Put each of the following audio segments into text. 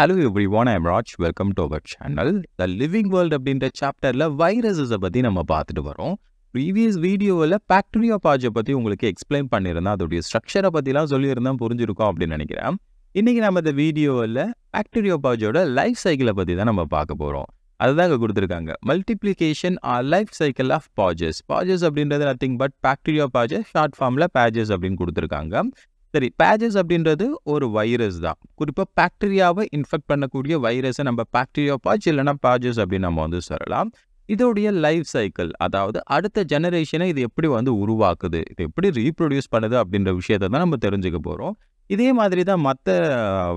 Hello everyone I'm Raj welcome to our channel the living world அப்படின்ற சாப்டரில் வைரஸஸை பற்றி நம்ம பார்த்துட்டு வரோம் ப்ரீவியஸ் வீடியோவில் பாக்டீரியா பாஜை பற்றி உங்களுக்கு எக்ஸ்பிளைன் பண்ணியிருந்தேன் அதோடைய ஸ்ட்ரக்சரை பற்றிலாம் சொல்லியிருந்தேன் புரிஞ்சிருக்கோம் அப்படின்னு நினைக்கிறேன் இன்றைக்கி நம்ம இந்த வீடியோவில் பாக்டீரியா பாஜோட லைஃப் சைக்கிளை பற்றி தான் நம்ம பார்க்க போகிறோம் அதுதான் இங்கே கொடுத்துருக்காங்க multiplication or life cycle of phages phages அப்படின்றது nothing but bacteria phages short ஃபார்மில் பேஜஸ் அப்படின்னு கொடுத்துருக்காங்க சரி பேஜஸ் அப்படின்றது ஒரு வைரஸ் தான் குறிப்பாக பாக்டீரியாவை இன்ஃபெக்ட் பண்ணக்கூடிய வைரஸை நம்ம பாக்டீரியா பாஜ் இல்லைனா பேஜஸ் அப்படின்னு நம்ம வந்து சொல்லலாம் இதோடைய லைஃப் சைக்கிள் அதாவது அடுத்த ஜெனரேஷனை இது எப்படி வந்து உருவாக்குது இது எப்படி ரீப்ரொடியூஸ் பண்ணுது அப்படின்ற விஷயத்த தான் நம்ம தெரிஞ்சுக்க போகிறோம் இதே மாதிரி தான் மற்ற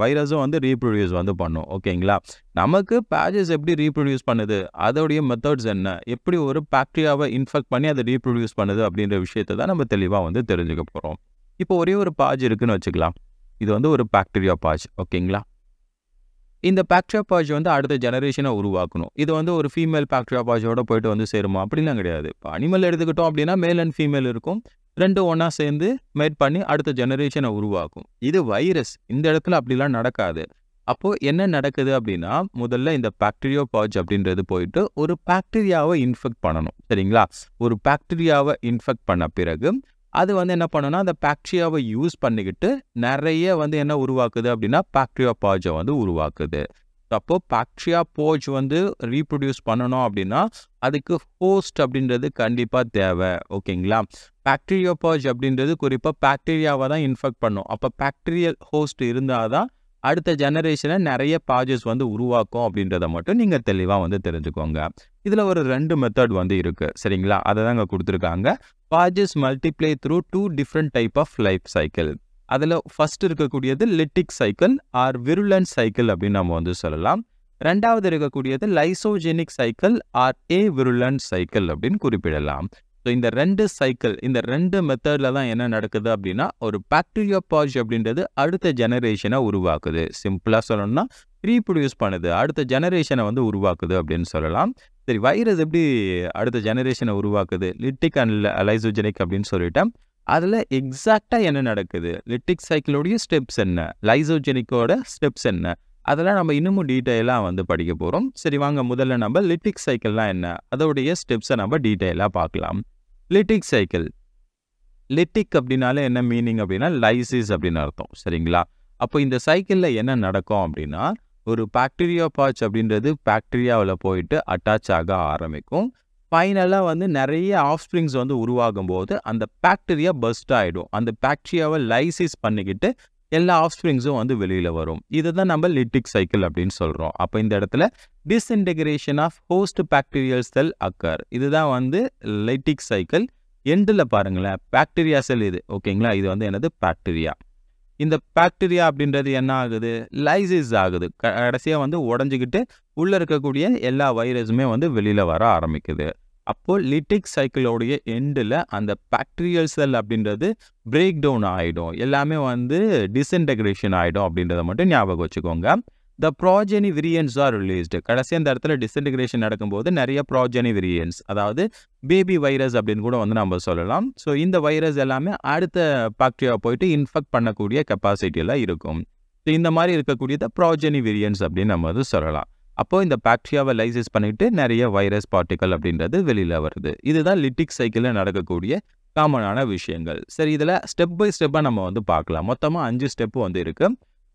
வைரஸும் வந்து ரீப்ரொடியூஸ் வந்து பண்ணும் ஓகேங்களா நமக்கு பேஜஸ் எப்படி ரீப்ரொடியூஸ் பண்ணுது அதோடைய மெத்தட்ஸ் என்ன எப்படி ஒரு பாக்டீரியாவை இன்ஃபெக்ட் பண்ணி அதை ரீப்ரொடியூஸ் பண்ணுது அப்படின்ற விஷயத்தை தான் நம்ம தெளிவாக வந்து தெரிஞ்சுக்க போகிறோம் இப்போ ஒரே ஒரு பாஜ் இருக்குதுன்னு வச்சுக்கலாம் இது வந்து ஒரு பாக்டீரியா பாஜ் ஓகேங்களா இந்த பாக்டீரியா பாஜ் வந்து அடுத்த ஜெனரேஷனை உருவாக்கணும் இது வந்து ஒரு ஃபீமேல் பாக்டீரியா பாஜோட போயிட்டு வந்து சேருமா அப்படிலாம் கிடையாது இப்போ அனிமல் எடுத்துக்கிட்டோம் அப்படின்னா மேல் அண்ட் ஃபீமேல் இருக்கும் ரெண்டும் ஒன்றா சேர்ந்து மேட் பண்ணி அடுத்த ஜெனரேஷனை உருவாக்கும் இது வைரஸ் இந்த இடத்துல அப்படிலாம் நடக்காது அப்போது என்ன நடக்குது அப்படின்னா முதல்ல இந்த பாக்டீரியோ பாஜ் அப்படின்றது போயிட்டு ஒரு பாக்டீரியாவை இன்ஃபெக்ட் பண்ணணும் சரிங்களா ஒரு பாக்டீரியாவை இன்ஃபெக்ட் பண்ண பிறகு அது வந்து என்ன பண்ணுன்னா அந்த பாக்டீரியாவை யூஸ் பண்ணிக்கிட்டு நிறைய வந்து என்ன உருவாக்குது அப்படின்னா பாக்டீரியா பாஜை வந்து உருவாக்குது அப்போ பாக்டீரியா போஜ் வந்து ரீப்ரொடியூஸ் பண்ணணும் அப்படின்னா அதுக்கு ஹோஸ்ட் அப்படின்றது கண்டிப்பாக தேவை ஓகேங்களா பாக்டீரியா போஜ் அப்படின்றது குறிப்பாக பாக்டீரியாவை தான் இன்ஃபெக்ட் பண்ணும் அப்போ பாக்டீரியல் ஹோஸ்ட் இருந்தால் தான் அடுத்த ஜெனரேஷனை நிறைய பாஜஸ் வந்து உருவாக்கும் அப்படின்றத மட்டும் நீங்கள் தெளிவாக வந்து தெரிஞ்சுக்கோங்க இதில் ஒரு ரெண்டு மெத்தட் வந்து இருக்குது சரிங்களா அதை தான் அங்கே கொடுத்துருக்காங்க phages multiply through two different type of life cycle அதில் ஃபஸ்ட் இருக்கக்கூடியது lytic cycle or virulent cycle அப்படின்னு நம்ம வந்து சொல்லலாம் ரெண்டாவது இருக்கக்கூடியது lysogenic cycle or a virulent cycle அப்படின்னு குறிப்பிடலாம் ஸோ இந்த ரெண்டு சைக்கிள் இந்த ரெண்டு மெத்தடில் தான் என்ன நடக்குது அப்படின்னா ஒரு பாக்டீரியா பாஜ் அப்படின்றது அடுத்த ஜெனரேஷனை உருவாக்குது சிம்பிளாக சொல்லணும்னா ரீப்ரொடியூஸ் பண்ணுது அடுத்த ஜெனரேஷனை வந்து உருவாக்குது அப்படின்னு சொல்லலாம் சரி வைரஸ் எப்படி அடுத்த ஜெனரேஷனை உருவாக்குது லிட்டிக் அண்ட் லைசோஜெனிக் அப்படின்னு சொல்லிட்டேன் அதில் எக்ஸாக்டாக என்ன நடக்குது லிட்டிக் சைக்கிளோடைய ஸ்டெப்ஸ் என்ன லைசோஜெனிக்கோட ஸ்டெப்ஸ் என்ன அதெல்லாம் நம்ம இன்னமும் டீட்டெயிலாக வந்து படிக்க போகிறோம் சரி வாங்க முதல்ல நம்ம லிட்டிக் சைக்கிள்லாம் என்ன அதோடைய ஸ்டெப்ஸை நம்ம டீட்டெயிலாக பார்க்கலாம் லிட்டிக் சைக்கிள் லிட்டிக் அப்படின்னாலே என்ன மீனிங் அப்படின்னா லைசிஸ் அப்படின்னு அர்த்தம் சரிங்களா அப்போ இந்த சைக்கிளில் என்ன நடக்கும் அப்படின்னா ஒரு பாக்டீரியா பாச் அப்படின்றது பாக்டீரியாவில் போயிட்டு அட்டாச் ஆக ஆரம்பிக்கும் ஃபைனலாக வந்து நிறைய ஆஃப்ஸ்ப்ரிங்ஸ் வந்து உருவாகும் போது அந்த பாக்டீரியா பஸ்ட் ஆகிடும் அந்த பாக்டீரியாவை லைசிஸ் பண்ணிக்கிட்டு எல்லா ஆஃப்ஸ்ப்ரிங்ஸும் வந்து வெளியில் வரும் இதை தான் நம்ம லிட்டிக் சைக்கிள் அப்படின்னு சொல்கிறோம் அப்போ இந்த இடத்துல disintegration of host bacterial cell occur இதுதான் வந்து லைட்டிக் சைக்கிள் எண்டில் பாருங்களேன் பாக்டீரியா செல் இது ஓகேங்களா இது வந்து எனது பாக்டீரியா இந்த பாக்டீரியா அப்படின்றது என்ன ஆகுது லைசிஸ் ஆகுது கடைசியாக வந்து உடஞ்சிக்கிட்டு உள்ளே இருக்கக்கூடிய எல்லா வைரஸுமே வந்து வெளியில் வர ஆரம்பிக்குது அப்போது லிட்டிக் சைக்கிளோடைய எண்டில் அந்த பாக்டீரியல் செல் அப்படின்றது பிரேக் டவுன் ஆகிடும் எல்லாமே வந்து டிஸ்இன்டகிரேஷன் ஆகிடும் அப்படின்றத மட்டும் ஞாபகம் வச்சுக்கோங்க த ப்ராஜெனி விரியன்ஸ் ஆர் ரிலீஸ்டு கடைசி அந்த இடத்துல டிஸ்இன்டிகிரேஷன் நடக்கும்போது நிறைய ப்ராஜெனி விரியன்ஸ் அதாவது பேபி வைரஸ் அப்படின்னு கூட வந்து நம்ம சொல்லலாம் ஸோ இந்த வைரஸ் எல்லாமே அடுத்த பாக்டீரியா போயிட்டு இன்ஃபெக்ட் பண்ணக்கூடிய கெப்பாசிட்டியில் இருக்கும் ஸோ இந்த மாதிரி இருக்கக்கூடியது ப்ராஜெனி விரியன்ஸ் அப்படின்னு நம்ம வந்து சொல்லலாம் அப்போது இந்த பாக்டீரியாவை லைசிஸ் பண்ணிவிட்டு நிறைய வைரஸ் பார்ட்டிக்கல் அப்படின்றது வெளியில் வருது இதுதான் லிட்டிக் சைக்கிளில் நடக்கக்கூடிய காமனான விஷயங்கள் சரி இதில் ஸ்டெப் பை ஸ்டெப்பாக நம்ம வந்து பார்க்கலாம் மொத்தமாக அஞ்சு ஸ்டெப்பு வந்து இருக்குது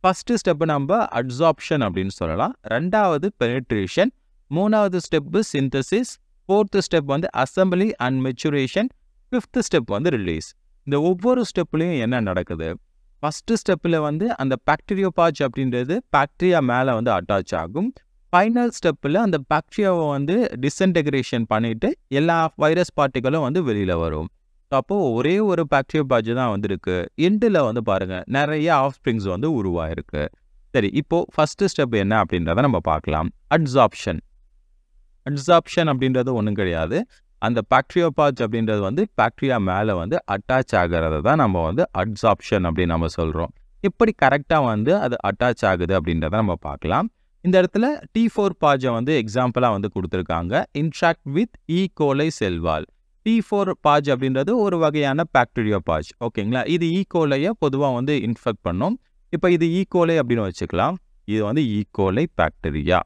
ஃபஸ்ட்டு ஸ்டெப்பு நம்ம அட்ஸாப்ஷன் அப்படின்னு சொல்லலாம் ரெண்டாவது பெனிட்ரேஷன் மூணாவது ஸ்டெப்பு சிந்தசிஸ் ஃபோர்த்து ஸ்டெப் வந்து assembly and maturation fifth step வந்து ரிலீஸ் இந்த ஒவ்வொரு ஸ்டெப்லையும் என்ன நடக்குது ஃபஸ்ட்டு ஸ்டெப்பில் வந்து அந்த பாக்டீரியோ பாச் அப்படின்றது பாக்டீரியா மேலே வந்து அட்டாச் ஆகும் ஃபைனல் ஸ்டெப்பில் அந்த பாக்டீரியாவை வந்து டிஸ்இன்டெகிரேஷன் பண்ணிவிட்டு எல்லா வைரஸ் பார்ட்டிகளும் வந்து வெளியில் வரும் அப்போது ஒரே ஒரு பேக்டீரியோ பாட்ஜ் தான் வந்திருக்கு எண்டில் வந்து பாருங்கள் நிறைய ஆஃப் ஸ்ப்ரிங்ஸ் வந்து உருவாயிருக்கு சரி இப்போது ஃபஸ்ட்டு ஸ்டெப் என்ன அப்படின்றத நம்ம பார்க்கலாம் அட்சாப்ஷன் அட்சாப்ஷன் அப்படின்றது ஒன்றும் கிடையாது அந்த பேக்டீரியா பாஜ் அப்படின்றது வந்து பேக்டீரியா மேலே வந்து அட்டாச் ஆகிறத தான் நம்ம வந்து அட்சாப்ஷன் அப்படின்னு நம்ம சொல்கிறோம் எப்படி கரெக்டாக வந்து அது அட்டாச் ஆகுது அப்படின்றத நம்ம பார்க்கலாம் இந்த இடத்துல டி ஃபோர் பாஜை வந்து எக்ஸாம்பிளாக வந்து கொடுத்துருக்காங்க இன்ட்ராக்ட் வித் ஈ கோலை செல்வால் டி ஃபோர் பாஜ் அப்படின்றது ஒரு வகையான பாக்டீரியா பாஜ் ஓகேங்களா இது ஈகோலையை e. பொதுவாக வந்து இன்ஃபெக்ட் பண்ணும் இப்போ இது ஈகோலை e. அப்படின்னு வச்சுக்கலாம் இது வந்து ஈகோலை பாக்டீரியா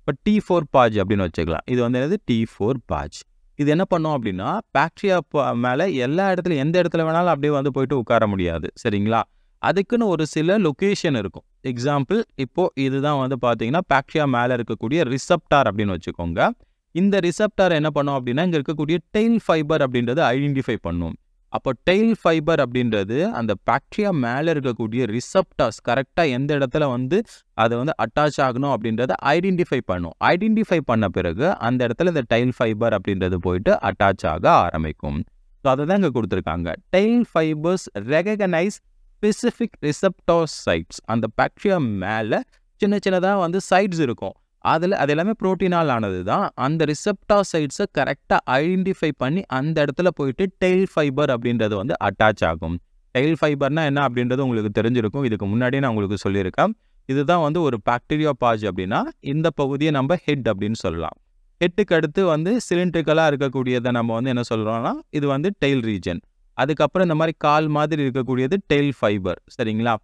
இப்போ டி ஃபோர் பாஜ் அப்படின்னு வச்சுக்கலாம் இது வந்து என்னது டி ஃபோர் பாஜ் இது என்ன பண்ணோம் அப்படின்னா பாக்டீரியா மேலே எல்லா இடத்துல எந்த இடத்துல வேணாலும் அப்படியே வந்து போயிட்டு உட்கார முடியாது சரிங்களா அதுக்குன்னு ஒரு சில லொக்கேஷன் இருக்கும் எக்ஸாம்பிள் இப்போது இதுதான் வந்து பார்த்தீங்கன்னா பாக்டீரியா மேலே இருக்கக்கூடிய ரிசப்டார் அப்படின்னு வச்சுக்கோங்க இந்த ரிசப்டார் என்ன பண்ணோம் அப்படின்னா இங்கே இருக்கக்கூடிய டெயில் ஃபைபர் அப்படின்றத ஐடென்டிஃபை பண்ணும் அப்போ டெயில் ஃபைபர் அப்படின்றது அந்த பாக்டீரியா மேலே இருக்கக்கூடிய ரிசப்டார்ஸ் கரெக்டாக எந்த இடத்துல வந்து அதை வந்து அட்டாச் ஆகணும் அப்படின்றத ஐடென்டிஃபை பண்ணும் ஐடென்டிஃபை பண்ண பிறகு அந்த இடத்துல இந்த டெயில் ஃபைபர் அப்படின்றது போயிட்டு அட்டாச் ஆக ஆரம்பிக்கும் ஸோ அதை தான் இங்கே கொடுத்துருக்காங்க tail fibres recognise specific receptor sites அந்த பாக்டீரியா மேலே சின்ன சின்னதாக வந்து சைட்ஸ் இருக்கும் அதில் அது எல்லாமே ப்ரோட்டீனால் ஆனது தான் அந்த ரிசப்டா சைட்ஸை கரெக்டாக ஐடென்டிஃபை பண்ணி அந்த இடத்துல போயிட்டு டெய்ல் ஃபைபர் அப்படின்றது வந்து அட்டாச் ஆகும் டெய்ல் ஃபைபர்னா என்ன அப்படின்றது உங்களுக்கு தெரிஞ்சிருக்கும் இதுக்கு முன்னாடியே நான் உங்களுக்கு சொல்லியிருக்கேன் இதுதான் வந்து ஒரு பாக்டீரியா பாஜ் அப்படின்னா இந்த பகுதியை நம்ம ஹெட் அப்படின்னு சொல்லலாம் ஹெட்டுக்கு அடுத்து வந்து சிலிண்ட்ரிக்கலாக இருக்கக்கூடியதை நம்ம வந்து என்ன சொல்கிறோம்னா இது வந்து டெய்ல் ரீஜன் அதுக்கப்புறம் இந்த மாதிரி கால் மாதிரி இருக்கக்கூடியது டெய்ல் ஃபைபர் சரிங்களா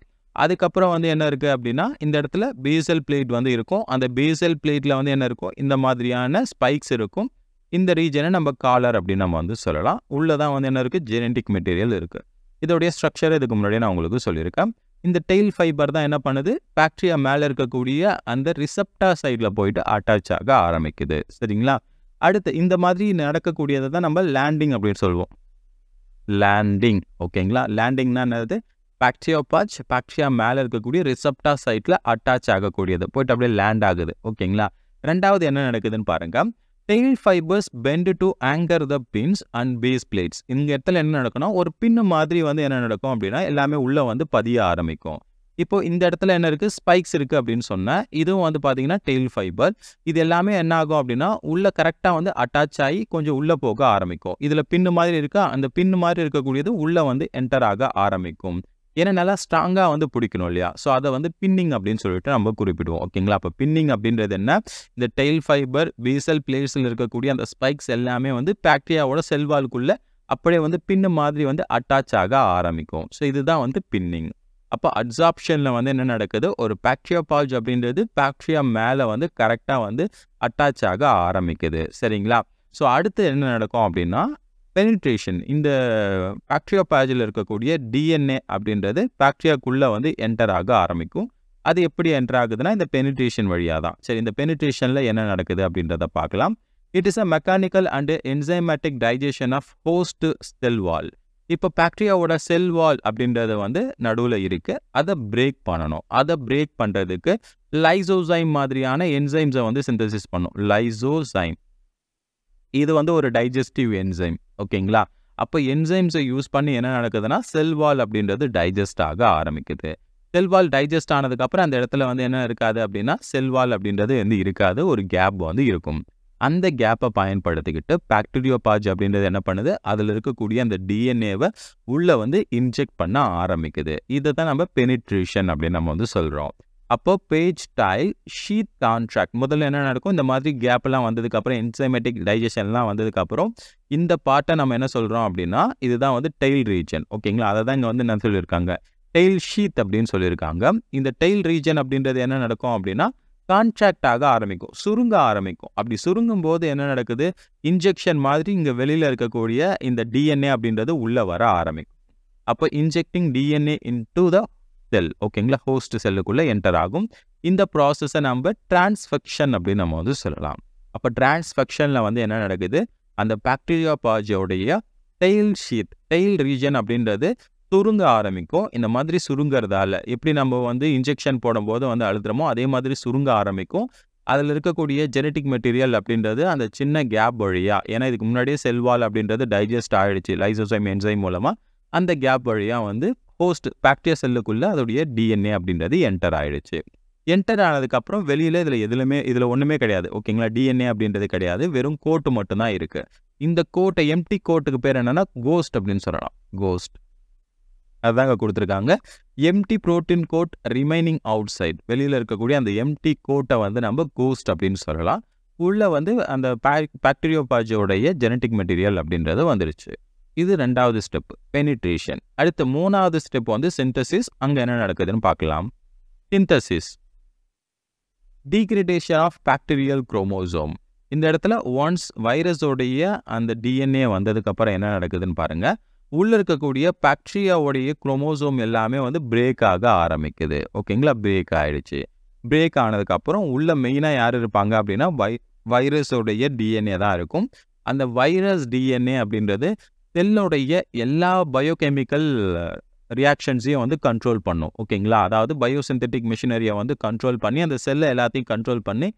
அதுக்கப்புறம் வந்து என்ன இருக்குது அப்படின்னா இந்த இடத்துல பேசல் பிளேட் வந்து இருக்கும் அந்த பேசல் பிளேட்டில் வந்து என்ன இருக்கும் இந்த மாதிரியான ஸ்பைக்ஸ் இருக்கும் இந்த ரீஜனை நம்ம காலர் அப்படின்னு நம்ம வந்து சொல்லலாம் உள்ளே தான் வந்து என்ன இருக்குது ஜெனட்டிக் மெட்டீரியல் இருக்குது இதோடைய ஸ்ட்ரக்சர் இதுக்கு முன்னாடியே நான் உங்களுக்கு சொல்லியிருக்கேன் இந்த டெயில் ஃபைபர் தான் என்ன பண்ணுது பேக்டீரியா மேலே இருக்கக்கூடிய அந்த ரிசப்டா சைடில் போயிட்டு அட்டாச் ஆக ஆரம்பிக்குது சரிங்களா அடுத்து இந்த மாதிரி நடக்கக்கூடியதை தான் நம்ம லேண்டிங் அப்படின்னு சொல்லுவோம் லேண்டிங் ஓகேங்களா லேண்டிங்னா என்னது பாக்டியோபாச் பாக்டியா மேலே இருக்கக்கூடிய ரிசப்டா சைட்டில் அட்டாச் ஆகக்கூடியது போயிட்டு அப்படியே லேண்ட் ஆகுது ஓகேங்களா ரெண்டாவது என்ன நடக்குதுன்னு பாருங்க tail fibres bend to anchor the pins and base plates இந்த இடத்துல என்ன நடக்கணும் ஒரு பின்னு மாதிரி வந்து என்ன நடக்கும் அப்படின்னா எல்லாமே உள்ளே வந்து பதிய ஆரம்பிக்கும் இப்போ இந்த இடத்துல என்ன இருக்குது ஸ்பைக்ஸ் இருக்குது அப்படின்னு சொன்னால் இதுவும் வந்து பார்த்தீங்கன்னா டெயில் ஃபைபர் இது எல்லாமே என்ன ஆகும் அப்படின்னா உள்ளே கரெக்டாக வந்து அட்டாச் ஆகி கொஞ்சம் உள்ளே போக ஆரம்பிக்கும் இதில் பின்னு மாதிரி இருக்கா அந்த பின்னு மாதிரி இருக்கக்கூடியது உள்ளே வந்து என்டர் ஆக ஆரம்பிக்கும் ஏன்னா நல்லா ஸ்ட்ராங்காக வந்து பிடிக்கணும் இல்லையா ஸோ அதை வந்து பின்னிங் அப்படின்னு சொல்லிட்டு நம்ம குறிப்பிடுவோம் ஓகேங்களா அப்போ பின்னிங் அப்படின்றது என்ன இந்த டெயில் ஃபைபர் வீசல் பிளேஸில் இருக்கக்கூடிய அந்த ஸ்பைக்ஸ் எல்லாமே வந்து பேக்டீரியாவோட செல்வாளுக்குள்ளே அப்படியே வந்து பின்னு மாதிரி வந்து அட்டாச் ஆக ஆரம்பிக்கும் ஸோ இதுதான் வந்து பின்னிங் அப்போ அட்சாப்ஷனில் வந்து என்ன நடக்குது ஒரு பேக்டீரியா பால்ஜ் அப்படின்றது பேக்டீரியா மேலே வந்து கரெக்டாக வந்து அட்டாச் ஆக ஆரம்பிக்குது சரிங்களா ஸோ அடுத்து என்ன நடக்கும் அப்படின்னா பெனிட்ரேஷன் இந்த பாக்டீரியா பேஜில் இருக்கக்கூடிய டிஎன்ஏ அப்படின்றது பாக்டீரியாக்குள்ளே வந்து என்டர் ஆக ஆரம்பிக்கும் அது எப்படி என்டர் ஆகுதுன்னா இந்த பெனிட்ரேஷன் வழியாக தான் சரி இந்த பெனிட்ரேஷனில் என்ன நடக்குது அப்படின்றத பார்க்கலாம் it is a mechanical and enzymatic digestion of host cell wall இப்போ பாக்டீரியாவோட செல் வால் அப்படின்றது வந்து நடுவில் இருக்குது அதை பிரேக் பண்ணணும் அதை பிரேக் பண்ணுறதுக்கு லைசோசைம் மாதிரியான என்சைம்ஸை வந்து சிந்தசிஸ் பண்ணும் லைசோசைம் இது வந்து ஒரு டைஜஸ்டிவ் என்சைம் ஓகேங்களா அப்போ என்சைம்ஸை யூஸ் பண்ணி என்ன நடக்குதுன்னா செல்வால் அப்படின்றது டைஜஸ்ட் ஆக ஆரம்பிக்குது செல்வால் டைஜஸ்ட் ஆனதுக்கப்புறம் அந்த இடத்துல வந்து என்ன இருக்காது அப்படின்னா செல்வால் அப்படின்றது வந்து இருக்காது ஒரு கேப் வந்து இருக்கும் அந்த கேப்பை பயன்படுத்திக்கிட்டு பாக்டீரியோபாஜ் அப்படின்றது என்ன பண்ணுது அதில் இருக்கக்கூடிய அந்த டிஎன்ஏவை உள்ளே வந்து இன்ஜெக்ட் பண்ண ஆரம்பிக்குது இதை தான் நம்ம பெனிட்ரிஷன் அப்படின்னு நம்ம வந்து சொல்கிறோம் அப்போ பேஜ் டைல் ஷீட் கான்ட்ராக்ட் முதல்ல என்ன நடக்கும் இந்த மாதிரி கேப்லாம் வந்ததுக்கப்புறம் என்சைமேட்டிக் டைஜஷன்லாம் வந்ததுக்கப்புறம் இந்த பாட்டை நம்ம என்ன சொல்கிறோம் அப்படின்னா இதுதான் வந்து டெயில் ரீஜன் ஓகேங்களா அதை தான் இங்கே வந்து என்ன சொல்லியிருக்காங்க டெயில் ஷீத் அப்படின்னு சொல்லியிருக்காங்க இந்த டெயில் ரீஜன் அப்படின்றது என்ன நடக்கும் அப்படின்னா கான்ட்ராக்ட் ஆக ஆரம்பிக்கும் சுருங்க ஆரம்பிக்கும் அப்படி சுருங்கும் போது என்ன நடக்குது இன்ஜெக்ஷன் மாதிரி இங்கே வெளியில் இருக்கக்கூடிய இந்த டிஎன்ஏ அப்படின்றது உள்ளே வர ஆரம்பிக்கும் அப்போ injecting DNA into the cell ஓகேங்களா ஹோஸ்ட் செல்லுக்குள்ளே என்டர் ஆகும் இந்த ப்ராசஸை நம்ம டிரான்ஸ்ஃபெக்ஷன் அப்படின்னு நம்ம வந்து சொல்லலாம் அப்போ டிரான்ஸ்ஃபெக்ஷனில் வந்து என்ன நடக்குது அந்த பாக்டீரியா பாஜியோடைய டெயில் ஷீட் டெயில் ரீஜன் அப்படின்றது சுருங்க ஆரம்பிக்கும் இந்த மாதிரி சுருங்கிறதால எப்படி நம்ம வந்து இன்ஜெக்ஷன் போடும்போது வந்து அழுத்துறோமோ அதே மாதிரி சுருங்க ஆரம்பிக்கும் அதில் இருக்கக்கூடிய ஜெனட்டிக் மெட்டீரியல் அப்படின்றது அந்த சின்ன கேப் வழியாக ஏன்னா இதுக்கு முன்னாடியே செல்வால் அப்படின்றது டைஜஸ்ட் ஆகிடுச்சு லைசோசைம் என்சைம் மூலமாக அந்த கேப் வழியாக வந்து போஸ்ட் பேக்டீரியா செல்லுக்குள்ளே அதோடைய டிஎன்ஏ அப்படின்றது என்டர் ஆகிடுச்சு என்டர் ஆனதுக்கப்புறம் வெளியில் இதில் எதுலுமே இதில் ஒன்றுமே கிடையாது ஓகேங்களா டிஎன்ஏ அப்படின்றது கிடையாது வெறும் கோட்டு மட்டும்தான் இருக்குது இந்த கோட்டை எம்டி கோட்டுக்கு பேர் என்னென்னா கோஸ்ட் அப்படின்னு சொல்லலாம் கோஸ்ட் அதுதாங்க கொடுத்துருக்காங்க empty protein coat remaining outside வெளியில் இருக்கக்கூடிய அந்த எம்டி கோட்டை வந்து நம்ம கோஸ்ட் அப்படின்னு சொல்லலாம் உள்ளே வந்து அந்த பேக் பேக்டீரியோ ஜெனட்டிக் மெட்டீரியல் அப்படின்றது வந்துருச்சு இது ரெண்டாவது ஸ்டெப் பெனிட்ரேஷன் அடுத்த மூணாவது ஸ்டெப் வந்து சிந்தசிஸ் அங்கே என்ன நடக்குதுன்னு பார்க்கலாம் synthesis degradation of bacterial chromosome இந்த இடத்துல ஒன்ஸ் வைரஸோடைய அந்த டிஎன்ஏ வந்ததுக்கப்புறம் என்ன நடக்குதுன்னு பாருங்கள் உள்ளே இருக்கக்கூடிய பாக்டீரியாவுடைய குரோமோசோம் எல்லாமே வந்து பிரேக் ஆக ஆரம்பிக்குது ஓகேங்களா பிரேக் ஆகிடுச்சு பிரேக் ஆனதுக்கப்புறம் உள்ள மெயினாக யார் இருப்பாங்க அப்படின்னா வை வைரஸோடைய டிஎன்ஏ தான் இருக்கும் அந்த வைரஸ் டிஎன்ஏ அப்படின்றது செல்லுடைய எல்லா பயோகெமிக்கல் ரியாக்ஷன்ஸையும் uh, வந்து கண்ட்ரோல் பண்ணும் ஓகேங்களா அதாவது பயோசிந்தட்டிக் மிஷினரியை வந்து கண்ட்ரோல் பண்ணி அந்த செல்லை எல்லாத்தையும் கண்ட்ரோல் பண்ணி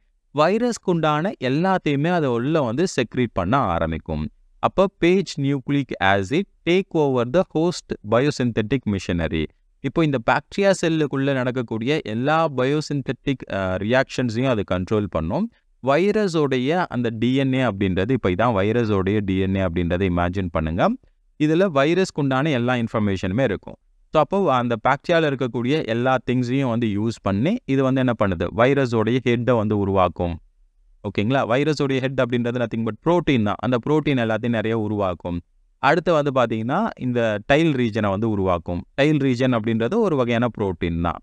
வைரஸ்க்கு உண்டான எல்லாத்தையுமே அதை உள்ள வந்து செக்ரீட் பண்ண ஆரம்பிக்கும் அப்போ phage nucleic acid take over the host biosynthetic machinery இப்போ இந்த பாக்டீரியா செல்லுக்குள்ளே நடக்கக்கூடிய எல்லா பயோசிந்தட்டிக் ரியாக்ஷன்ஸையும் uh, அது கண்ட்ரோல் பண்ணும் வைரஸோடைய அந்த டிஎன்ஏ அப்படின்றது இப்போ இதான் வைரஸோடைய டிஎன்ஏ அப்படின்றத இமேஜின் பண்ணுங்கள் இதில் வைரஸ்க்கு உண்டான எல்லா இன்ஃபர்மேஷனுமே இருக்கும் ஸோ அப்போ அந்த பாக்டீரியாவில் இருக்கக்கூடிய எல்லா திங்ஸையும் வந்து யூஸ் பண்ணி இது வந்து என்ன பண்ணுது வைரஸோடைய ஹெட்டை வந்து உருவாக்கும் ஓகேங்களா வைரஸோடைய ஹெட் அப்படின்றது நத்திங் பட் ப்ரோட்டீன் தான் அந்த ப்ரோட்டீன் எல்லாத்தையும் நிறைய உருவாக்கும் அடுத்து வந்து பார்த்தீங்கன்னா இந்த டைல் ரீஜனை வந்து உருவாக்கும் டைல் ரீஜன் அப்படின்றது ஒரு வகையான ப்ரோட்டீன் தான்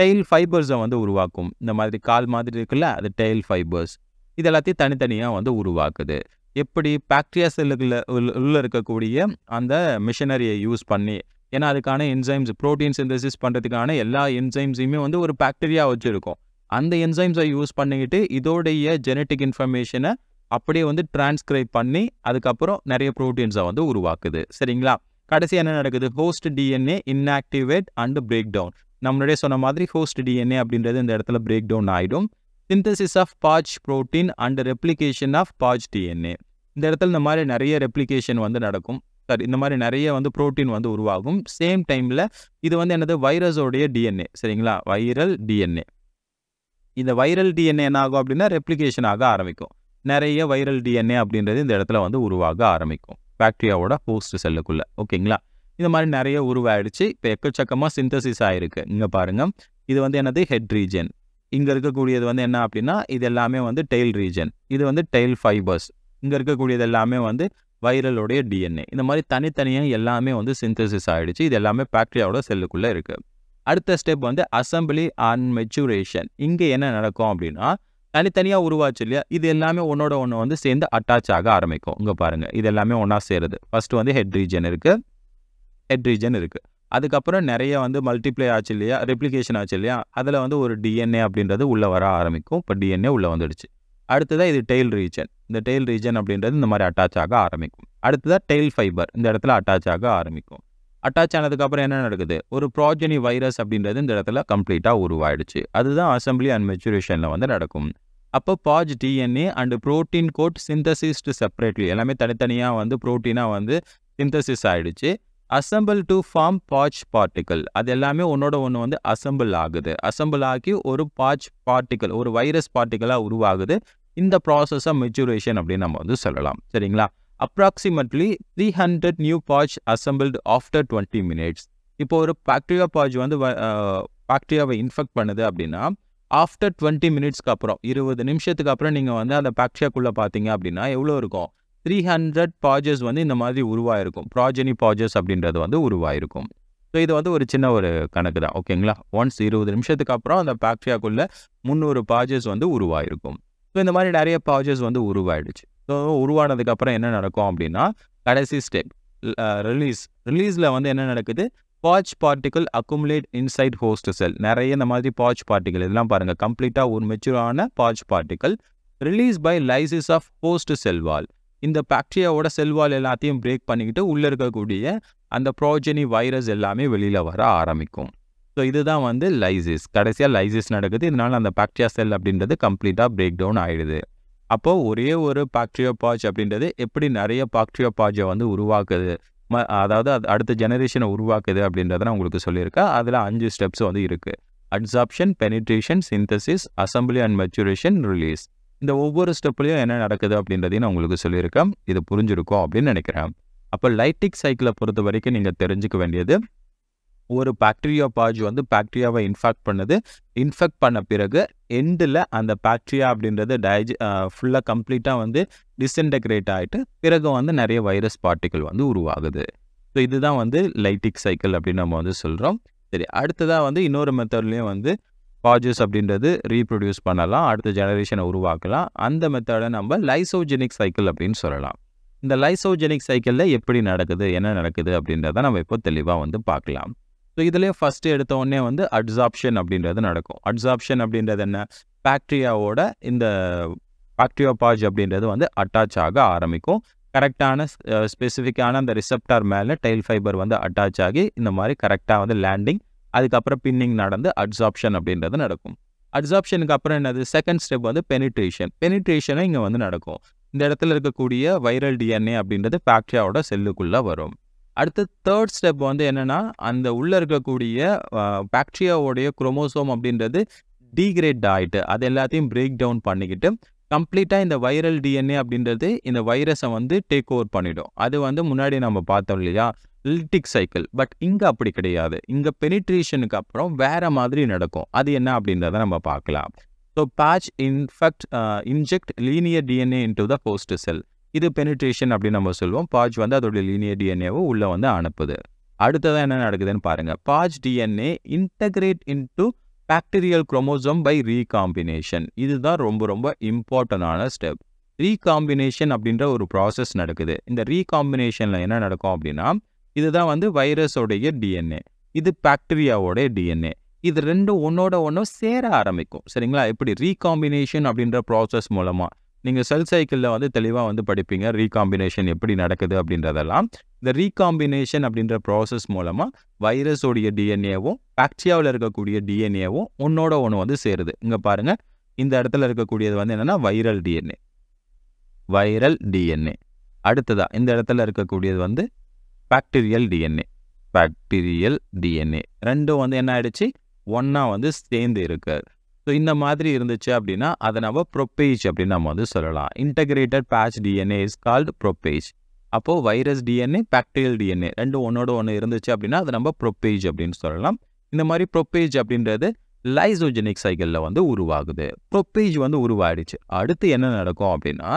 டைல் ஃபைபர்ஸை வந்து உருவாக்கும் இந்த மாதிரி கால் மாதிரி இருக்குல்ல அது டைல் ஃபைபர்ஸ் இது எல்லாத்தையும் தனித்தனியாக வந்து உருவாக்குது எப்படி பாக்டீரியா செல்லுகளில் உள்ள இருக்கக்கூடிய அந்த மிஷினரியை யூஸ் பண்ணி ஏன்னா அதுக்கான என்சைம்ஸ் ப்ரோட்டீன் சிந்தசிஸ் பண்ணுறதுக்கான எல்லா என்சைம்ஸையுமே வந்து ஒரு பாக்டீரியா வச்சுருக்கோம் அந்த என்சைம்ஸை யூஸ் பண்ணிக்கிட்டு இதோடைய ஜெனட்டிக் இன்ஃபர்மேஷனை அப்படியே வந்து டிரான்ஸ்கிரைப் பண்ணி அதுக்கப்புறம் நிறைய ப்ரோட்டீன்ஸை வந்து உருவாக்குது சரிங்களா கடைசி என்ன நடக்குது host DNA inactivate and break down நம்மளுடைய சொன்ன மாதிரி ஹோஸ்ட் டிஎன்ஏ அப்படின்றது இந்த இடத்துல பிரேக் டவுன் ஆகிடும் synthesis of phage protein and replication of phage DNA இந்த இடத்துல இந்த மாதிரி நிறைய ரெப்ளிகேஷன் வந்து நடக்கும் சரி இந்த மாதிரி நிறைய வந்து ப்ரோட்டீன் வந்து உருவாகும் சேம் டைமில் இது வந்து என்னது வைரஸோடைய டிஎன்ஏ சரிங்களா வைரல் டிஎன்ஏ இந்த வைரல் டிஎன்ஏ என்ன ஆகும் அப்படின்னா ரெப்ளிகேஷன் ஆக ஆரம்பிக்கும் நிறைய வைரல் டிஎன்ஏ அப்படின்றது இந்த இடத்துல வந்து உருவாக ஆரம்பிக்கும் பாக்டீரியாவோட ஹோஸ்ட் செல்லுக்குள்ளே ஓகேங்களா இந்த மாதிரி நிறைய உருவாயிடுச்சு இப்போ எக்கச்சக்கமாக சிந்தசிஸ் ஆகிருக்கு இங்கே பாருங்கள் இது வந்து என்னது ஹெட் ரீஜன் இங்கே இருக்கக்கூடியது வந்து என்ன அப்படின்னா இது எல்லாமே வந்து டெய்ல் ரீஜன் இது வந்து டெய்ல் ஃபைபர்ஸ் இங்கே இருக்கக்கூடியது எல்லாமே வந்து வைரலுடைய டிஎன்ஏ இந்த மாதிரி தனித்தனியாக எல்லாமே வந்து சிந்தசிஸ் ஆகிடுச்சு இது எல்லாமே பேக்டீரியாவோட செல்லுக்குள்ளே இருக்குது அடுத்த ஸ்டெப் வந்து அசம்பிளி அண்ட் மெச்சூரேஷன் இங்கே என்ன நடக்கும் அப்படின்னா தனித்தனியாக உருவாச்சு இல்லையா இது எல்லாமே ஒன்றோட ஒன்று வந்து சேர்ந்து அட்டாச் ஆக ஆரம்பிக்கும் இங்கே பாருங்கள் இது எல்லாமே ஒன்றா சேருது ஃபஸ்ட்டு வந்து ஹெட் ரீஜன் இருக்குது ஹெட் ரீஜன் இருக்குது அதுக்கப்புறம் நிறைய வந்து மல்டிப்ளை ஆச்சு இல்லையா ரெப்ளிகேஷன் ஆச்சு இல்லையா அதில் வந்து ஒரு டிஎன்ஏ அப்படின்றது உள்ளே வர ஆரம்பிக்கும் இப்போ டிஎன்ஏ உள்ளே வந்துடுச்சு அடுத்ததாக இது டெய்ல் ரீஜன் இந்த டெய்ல் ரீஜன் அப்படின்றது இந்த மாதிரி அட்டாச் ஆக ஆரம்பிக்கும் அடுத்ததாக டெய்ல் ஃபைபர் இந்த இடத்துல அட்டாச் ஆக ஆரம்பிக்கும் அட்டாச் ஆனதுக்கப்புறம் என்ன நடக்குது ஒரு ப்ராஜனி வைரஸ் அப்படின்றது இந்த இடத்துல கம்ப்ளீட்டாக உருவாயிடுச்சு அதுதான் அசம்பிளி அண்ட் மெச்சுரேஷனில் வந்து நடக்கும் அப்போ phage DNA and protein coat synthesised separately எல்லாமே தனித்தனியாக வந்து ப்ரோட்டீனாக வந்து சிந்தசிஸ் ஆகிடுச்சு assemble to form phage particle அது எல்லாமே ஒன்றோட ஒன்று வந்து அசம்பிள் ஆகுது அசம்பிள் ஆகி ஒரு பாட்ச் பார்ட்டிக்கல் ஒரு வைரஸ் பார்ட்டிக்கலாக உருவாகுது இந்த ப்ராசஸாக மெச்சூரேஷன் அப்படின்னு நம்ம வந்து சொல்லலாம் சரிங்களா approximately three hundred new phage assembled after twenty minutes இப்போ ஒரு பாக்டீரியா பாட்ச் வந்து பாக்டீரியாவை இன்ஃபெக்ட் பண்ணுது அப்படின்னா ஆஃப்டர் டுவெண்ட்டி மினிட்ஸ்க்கு அப்புறம் இருபது நிமிஷத்துக்கு அப்புறம் நீங்கள் வந்து அந்த பாக்டீரியாக்குள்ளே பார்த்தீங்க அப்படின்னா எவ்வளோ இருக்கும் த்ரீ ஹண்ட்ரட் பாஜஸ் வந்து இந்த மாதிரி உருவாயிருக்கும் ப்ராஜெனி பாஜஸ் அப்படின்றது வந்து உருவாயிருக்கும் ஸோ இது வந்து ஒரு சின்ன ஒரு கணக்கு தான் ஓகேங்களா ஒன்ஸ் இருபது நிமிஷத்துக்கு அப்புறம் அந்த பாக்டீரியாக்குள்ளே முந்நூறு பாஜஸ் வந்து உருவாயிருக்கும் ஸோ இந்த மாதிரி நிறைய பாஜஸ் வந்து உருவாயிடுச்சு ஸோ உருவானதுக்கப்புறம் என்ன நடக்கும் அப்படின்னா கடைசி ஸ்டெப் ரிலீஸ் ரிலீஸில் வந்து என்ன நடக்குது phage particle accumulate inside host cell நிறைய இந்த மாதிரி பாச் பார்ட்டிக்கல் இதெல்லாம் பாருங்கள் கம்ப்ளீட்டாக ஒரு மெச்சூரான phage particle release by lysis of host cell wall இந்த பாக்டீரியாவோட செல்வால் எல்லாத்தையும் பிரேக் பண்ணிக்கிட்டு உள்ளே இருக்கக்கூடிய அந்த ப்ரோஜெனி வைரஸ் எல்லாமே வெளியில் வர ஆரம்பிக்கும் ஸோ இதுதான் வந்து லைசிஸ் கடைசியாக லைசிஸ் நடக்குது இதனால் அந்த பாக்டீரியா செல் அப்படின்றது கம்ப்ளீட்டாக பிரேக் டவுன் ஆகிடுது அப்போது ஒரே ஒரு பாக்டீரியா பாஜ் அப்படின்றது எப்படி நிறைய பாக்டீரியா பாஜை வந்து உருவாக்குது ம அதாவது அது அடுத்த ஜெனரேஷனை உருவாக்குது அப்படின்றத நான் உங்களுக்கு சொல்லியிருக்கேன் அதில் அஞ்சு ஸ்டெப்ஸ் வந்து இருக்குது adsorption penetration synthesis assembly and maturation release இந்த ஒவ்வொரு ஸ்டெப்லையும் என்ன நடக்குது அப்படின்றதையும் நான் உங்களுக்கு சொல்லியிருக்கேன் இது புரிஞ்சிருக்கும் அப்படின்னு நினைக்கிறேன் அப்போ லைட்டிக் சைக்கிளை பொறுத்த வரைக்கும் நீங்கள் தெரிஞ்சுக்க வேண்டியது ஒரு பாக்டீரியா பாஜ் வந்து பாக்டீரியாவை இன்ஃபெக்ட் பண்ணுது இன்ஃபெக்ட் பண்ண பிறகு எண்டில் அந்த பாக்டீரியா அப்படின்றது டைஜ் ஃபுல்லாக கம்ப்ளீட்டாக வந்து டிஸ்இன்டெக்ரேட் ஆகிட்டு பிறகு வந்து நிறைய வைரஸ் பார்ட்டிகள் வந்து உருவாகுது ஸோ இதுதான் வந்து லைட்டிக் சைக்கிள் அப்படின்னு நம்ம வந்து சொல்கிறோம் சரி அடுத்ததாக வந்து இன்னொரு மெத்தட்லேயும் வந்து பாஜஸ் அப்படின்றது ரீப்ரொடியூஸ் பண்ணலாம் அடுத்த ஜெனரேஷனை உருவாக்கலாம் அந்த மெத்தடை நம்ம லைசோஜெனிக் சைக்கிள் அப்படின்னு சொல்லலாம் இந்த லைசோஜெனிக் சைக்கிளில் எப்படி நடக்குது என்ன நடக்குது அப்படின்றத நம்ம இப்போ தெளிவாக வந்து பார்க்கலாம் ஸோ இதிலே ஃபஸ்ட்டு எடுத்த உடனே வந்து அட்சாப்ஷன் அப்படின்றது நடக்கும் அட்சாப்ஷன் அப்படின்றது என்ன பாக்டீரியாவோட இந்த பாக்டீரியோபாஜ் அப்படின்றது வந்து அட்டாச் ஆக ஆரம்பிக்கும் கரெக்டான ஸ்பெசிஃபிக்கான அந்த ரிசப்டார் மேலே டைல் ஃபைபர் வந்து அட்டாச் ஆகி இந்த மாதிரி கரெக்டாக வந்து லேண்டிங் அதுக்கப்புறம் பின்னிங் நடந்து அட்சாப்ஷன் அப்படின்றது நடக்கும் அட்சாப்ஷனுக்கு அப்புறம் என்னது செகண்ட் ஸ்டெப் வந்து பெனிட்ரேஷன் பெனிட்ரேஷனும் இங்கே வந்து நடக்கும் இந்த இடத்துல இருக்கக்கூடிய வைரல் டிஎன்ஏ அப்படின்றது ஃபேக்ட்ரியாவோட செல்லுக்குள்ளே வரும் அடுத்து தேர்ட் ஸ்டெப் வந்து என்னென்னா அந்த உள்ளே இருக்கக்கூடிய பாக்டீரியாவோடைய குரோமோசோம் அப்படின்றது டீக்ரேட் ஆகிட்டு அது எல்லாத்தையும் பிரேக் டவுன் பண்ணிக்கிட்டு கம்ப்ளீட்டாக இந்த வைரல் டிஎன்ஏ அப்படின்றது இந்த வைரஸை வந்து டேக் ஓவர் பண்ணிடும் அது வந்து முன்னாடி நம்ம பார்த்தோம் இல்லையா லிட்டிக் சைக்கிள் பட் இங்கே அப்படி கிடையாது இங்கே பெனிட்ரேஷனுக்கு அப்புறம் வேறு மாதிரி நடக்கும் அது என்ன அப்படின்றத நம்ம பார்க்கலாம் so phage infect inject linear DNA into the host cell இது பெனிட்ரேஷன் அப்படின்னு நம்ம சொல்லுவோம் பாஜ் வந்து அதோட லீனியர் டிஎன்ஏவை உள்ளே வந்து அனுப்புது அடுத்ததான் என்ன நடக்குதுன்னு பாருங்கள் phage DNA integrate into bacterial chromosome by recombination இதுதான் ரொம்ப ரொம்ப இம்பார்ட்டண்டான ஸ்டெப் ரீகாம்பினேஷன் அப்படின்ற ஒரு ப்ராசஸ் நடக்குது இந்த ரீகாம்பினேஷனில் என்ன நடக்கும் அப்படின்னா இதுதான் வந்து வைரஸோடைய டிஎன்ஏ இது பாக்டீரியாவோடைய டிஎன்ஏ இது ரெண்டும் ஒன்றோட ஒன்றும் சேர ஆரம்பிக்கும் சரிங்களா இப்படி ரீகாம்பினேஷன் அப்படின்ற ப்ராசஸ் மூலமாக நீங்கள் செல் சைக்கிளில் வந்து தெளிவாக வந்து படிப்பீங்க ரீகாம்பினேஷன் எப்படி நடக்குது அப்படின்றதெல்லாம் இந்த ரீகாம்பினேஷன் அப்படின்ற ப்ராசஸ் மூலமாக வைரஸோடைய டிஎன்ஏவும் பாக்டீரியாவில் இருக்கக்கூடிய டிஎன்ஏவும் ஒன்றோட ஒன்று வந்து சேருது இங்கே பாருங்கள் இந்த இடத்துல இருக்கக்கூடியது வந்து என்னென்னா வைரல் டிஎன்ஏ வைரல் டிஎன்ஏ அடுத்ததாக இந்த இடத்துல இருக்கக்கூடியது வந்து பாக்டீரியல் டிஎன்ஏ பாக்டீரியல் டிஎன்ஏ ரெண்டும் வந்து என்ன ஆயிடுச்சு ஒன்றா வந்து சேர்ந்து இருக்காது ஸோ இந்த மாதிரி இருந்துச்சு அப்படின்னா அதை நம்ம ப்ரொப்பேஜ் அப்படின்னு நம்ம வந்து சொல்லலாம் integrated phage DNA is called prophage அப்போது வைரஸ் டிஎன்ஏ பாக்டீரியல் டிஎன்ஏ ரெண்டும் ஒன்றோட ஒன்று இருந்துச்சு அப்படின்னா அதை நம்ம ப்ரொப்பேஜ் அப்படின்னு சொல்லலாம் இந்த மாதிரி ப்ரொப்பேஜ் அப்படின்றது லைசோஜெனிக் சைக்கிளில் வந்து உருவாகுது ப்ரொப்பேஜ் வந்து உருவாயிடுச்சு அடுத்து என்ன நடக்கும் அப்படின்னா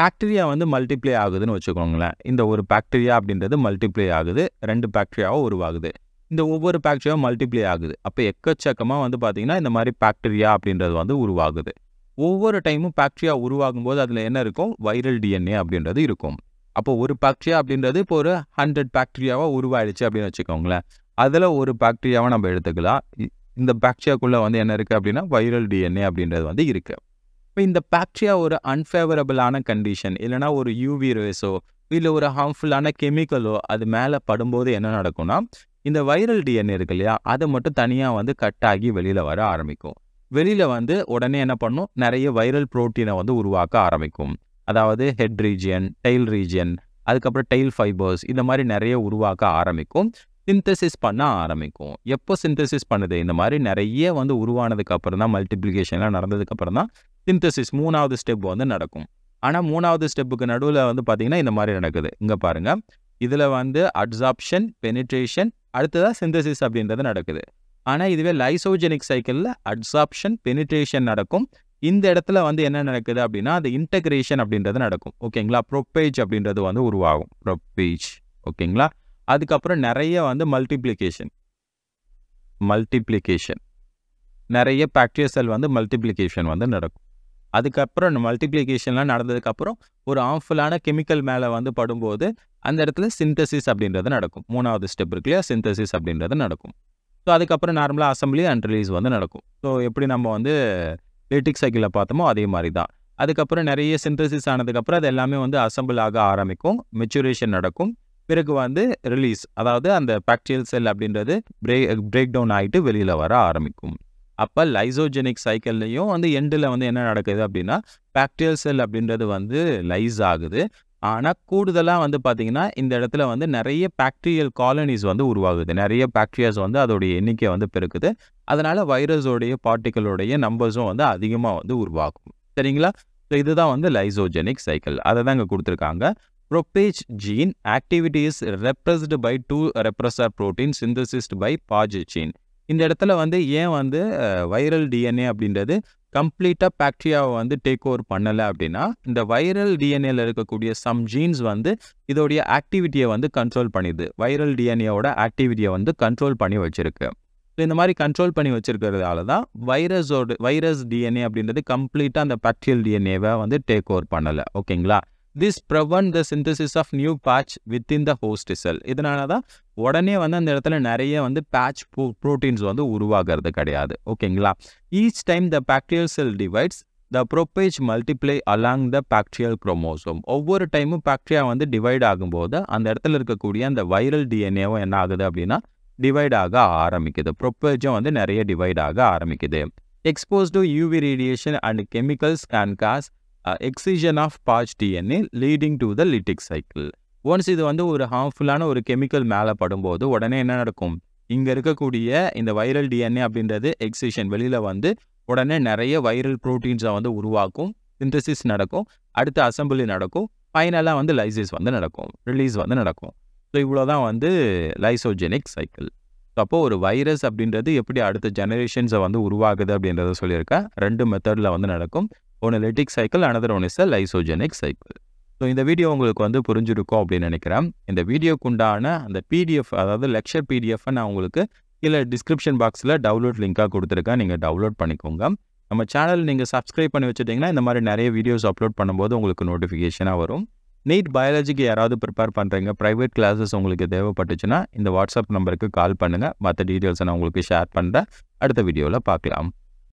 பாக்டீரியா வந்து மல்டிப்ளை ஆகுதுன்னு வச்சுக்கோங்களேன் இந்த ஒரு பாக்டீரியா அப்படின்றது மல்டிப்ளை ஆகுது ரெண்டு பாக்டீரியாவும் உருவாகுது இந்த ஒவ்வொரு பாக்டீரியாவும் மல்டிப்ளை ஆகுது அப்போ எக்கச்சக்கமாக வந்து பார்த்திங்கன்னா இந்த மாதிரி பாக்டீரியா அப்படின்றது வந்து உருவாகுது ஒவ்வொரு டைமும் பாக்டீரியா உருவாகும் போது அதில் என்ன இருக்கும் வைரல் டிஎன்ஏ அப்படின்றது இருக்கும் அப்போ ஒரு பாக்டீரியா அப்படின்றது இப்போ ஒரு ஹண்ட்ரட் பாக்டீரியாவாக உருவாயிடுச்சு அப்படின்னு வச்சுக்கோங்களேன் அதில் ஒரு பாக்டீரியாவை நம்ம எடுத்துக்கலாம் இந்த பாக்டீரியாக்குள்ளே வந்து என்ன இருக்குது அப்படின்னா வைரல் டிஎன்ஏ அப்படின்றது வந்து இருக்குது இப்போ இந்த பாக்டீரியா ஒரு அன்ஃபேவரபுளான கண்டிஷன் இல்லைனா ஒரு யூவி ரேஸோ இல்லை ஒரு ஹார்ம்ஃபுல்லான கெமிக்கலோ அது மேலே படும்போது என்ன நடக்கும்னா இந்த வைரல் டிஎன்ஏ இருக்கு இல்லையா அதை மட்டும் தனியாக வந்து கட் ஆகி வெளியில் வர ஆரம்பிக்கும் வெளியில் வந்து உடனே என்ன பண்ணும் நிறைய வைரல் ப்ரோட்டீனை வந்து உருவாக்க ஆரம்பிக்கும் அதாவது ஹெட் ரீஜியன் டெயில் ரீஜியன் அதுக்கப்புறம் டெயில் ஃபைபர்ஸ் இந்த மாதிரி நிறைய உருவாக்க ஆரம்பிக்கும் சிந்தசிஸ் பண்ண ஆரம்பிக்கும் எப்போ சிந்தசிஸ் பண்ணுது இந்த மாதிரி நிறைய வந்து உருவானதுக்கு அப்புறம் தான் மல்டிப்ளிகேஷன்லாம் நடந்ததுக்கு அப்புறம் தான் சிந்தசிஸ் மூணாவது ஸ்டெப் வந்து நடக்கும் ஆனால் மூணாவது ஸ்டெப்புக்கு நடுவில் வந்து பார்த்தீங்கன்னா இந்த மாதிரி நடக்குது இங்கே பாருங்கள் இதில் வந்து அட்சாப்ஷன் பெனிட்ரேஷன் அடுத்ததான் சிந்தசிஸ் அப்படின்றது நடக்குது ஆனால் இதுவே லைசோஜெனிக் சைக்கிளில் அட்சாப்ஷன் பெனிட்ரேஷன் நடக்கும் இந்த இடத்துல வந்து என்ன நடக்குது அப்படின்னா அது இன்டகிரேஷன் அப்படின்றது நடக்கும் ஓகேங்களா ப்ரொப்பேஜ் அப்படின்றது வந்து உருவாகும் ப்ரொப்பேஜ் ஓகேங்களா அதுக்கப்புறம் நிறைய வந்து மல்டிப்ளிகேஷன் மல்டிப்ளிகேஷன் நிறைய பேக்டீரியா செல் வந்து மல்டிப்ளிகேஷன் வந்து நடக்கும் அதுக்கப்புறம் இந்த மல்டிப்ளிகேஷன்லாம் நடந்ததுக்கப்புறம் ஒரு ஆம்ஃபுல்லான கெமிக்கல் மேலே வந்து படும்போது அந்த இடத்துல சிந்தசிஸ் அப்படின்றது நடக்கும் மூணாவது ஸ்டெப் இருக்கு இல்லையா சிந்தசிஸ் அப்படின்றது நடக்கும் ஸோ அதுக்கப்புறம் நார்மலாக அசம்பிளி அண்ட் ரிலீஸ் வந்து நடக்கும் ஸோ எப்படி நம்ம வந்து லேட்டிக் சைக்கிளில் பார்த்தோமோ அதே மாதிரி தான் அதுக்கப்புறம் நிறைய சிந்தசிஸ் ஆனதுக்கப்புறம் அது எல்லாமே வந்து அசம்பிள் ஆக ஆரம்பிக்கும் மெச்சுரேஷன் நடக்கும் பிறகு வந்து ரிலீஸ் அதாவது அந்த பேக்டீரியல் செல் அப்படின்றது பிரேக் பிரேக் டவுன் ஆகிட்டு வெளியில் வர ஆரம்பிக்கும் அப்போ லைசோஜெனிக் சைக்கிள்லையும் வந்து எண்டில் வந்து என்ன நடக்குது அப்படின்னா பேக்டீரியல் செல் அப்படின்றது வந்து லைஸ் ஆகுது ஆனால் கூடுதலாக வந்து பார்த்திங்கன்னா இந்த இடத்துல வந்து நிறைய பேக்டீரியல் காலனிஸ் வந்து உருவாகுது நிறைய பேக்டீரியாஸ் வந்து அதோடைய எண்ணிக்கை வந்து பெருக்குது அதனால் வைரஸோடைய பார்ட்டிக்கலோடைய நம்பர்ஸும் வந்து அதிகமாக வந்து உருவாகும் சரிங்களா ஸோ இதுதான் வந்து லைசோஜெனிக் சைக்கிள் அதை தான் இங்கே கொடுத்துருக்காங்க prophage gene activities repressed by to repressor protein synthesized by phage gene இந்த இடத்துல வந்து ஏன் வந்து வைரல் டிஎன்ஏ அப்படின்றது கம்ப்ளீட்டாக பாக்டீரியாவை வந்து டேக் ஓவர் பண்ணலை அப்படின்னா இந்த வைரல் டிஎன்ஏல இருக்கக்கூடிய சம் ஜீன்ஸ் வந்து இதோடைய ஆக்டிவிட்டியை வந்து கண்ட்ரோல் பண்ணிடுது வைரல் டிஎன்ஏவோட ஆக்டிவிட்டியை வந்து கண்ட்ரோல் பண்ணி வச்சிருக்கு ஸோ இந்த மாதிரி கண்ட்ரோல் பண்ணி வச்சுருக்கிறதால தான் வைரஸோட வைரஸ் டிஎன்ஏ அப்படின்றது கம்ப்ளீட்டாக அந்த பாக்டீரியல் டிஎன்ஏவை வந்து டேக் ஓவர் பண்ணலை ஓகேங்களா this prevent the synthesis of new phage within the host cell இதனால தான் உடனே வந்து அந்த இடத்துல நிறைய வந்து பேட்ச் ப்ரோட்டீன்ஸ் வந்து உருவாகிறது கிடையாது ஓகேங்களா each time the bacterial cell divides the prophage multiply along the bacterial chromosome ஒவ்வொரு டைமும் பேக்டீரியா வந்து டிவைட் ஆகும்போது அந்த இடத்துல இருக்கக்கூடிய அந்த வைரல் டிஎன்ஏவும் என்ன ஆகுது அப்படின்னா டிவைட் ஆக ஆரம்பிக்குது ப்ரொப்பேஜும் வந்து நிறைய டிவைட் ஆக ஆரம்பிக்குது expose to UV radiation and chemicals can cause excision of phage DNA leading to the lytic cycle once இது வந்து ஒரு ஹார்ம்ஃபுல்லான ஒரு கெமிக்கல் மேலே படும்போது உடனே என்ன நடக்கும் இங்கே இருக்கக்கூடிய இந்த வைரல் டிஎன்ஏ அப்படின்றது எக்ஸிஷன் வெளியில் வந்து உடனே நிறைய வைரல் ப்ரோட்டீன்ஸை வந்து உருவாக்கும் சிந்தசிஸ் நடக்கும் அடுத்த அசம்பிளி நடக்கும் ஃபைனலாக வந்து லைசிஸ் வந்து நடக்கும் ரிலீஸ் வந்து நடக்கும் ஸோ இவ்வளோ தான் வந்து லைசோஜெனிக் சைக்கிள் ஸோ அப்போது ஒரு வைரஸ் அப்படின்றது எப்படி அடுத்த ஜெனரேஷன்ஸை வந்து உருவாகுது அப்படின்றத சொல்லியிருக்கேன் ரெண்டு மெத்தடில் வந்து நடக்கும் ஒன்று lytic cycle another one is a lysogenic cycle so இந்த வீடியோ உங்களுக்கு வந்து புரிஞ்சிருக்கும் அப்படின்னு நினைக்கிறேன் இந்த வீடியோக்குண்டான அந்த பிடிஎஃப் அதாவது லெக்சர் பிடிஎஃப்பை நான் உங்களுக்கு கீழே டிஸ்கிரிப்ஷன் பாக்ஸில் டவுன்லோட் லிங்காக கொடுத்துருக்கேன் நீங்கள் டவுன்லோட் பண்ணிக்கோங்க நம்ம சேனல் நீங்கள் சப்ஸ்கிரைப் பண்ணி வச்சுட்டிங்கன்னா இந்த மாதிரி நிறைய வீடியோஸ் அப்லோட் பண்ணும்போது உங்களுக்கு நோட்டிஃபிகேஷனாக வரும் நீட் பயாலஜிக்கு யாராவது ப்ரிப்பேர் பண்ணுறீங்க ப்ரைவேட் கிளாஸஸ் உங்களுக்கு தேவைப்பட்டுச்சுன்னா இந்த வாட்ஸ்அப் நம்பருக்கு கால் பண்ணுங்கள் மற்ற டீட்டெயில்ஸை நான் உங்களுக்கு ஷேர் பண்ணுறேன் அடுத்த வீடியோவில் பார்க்கலாம்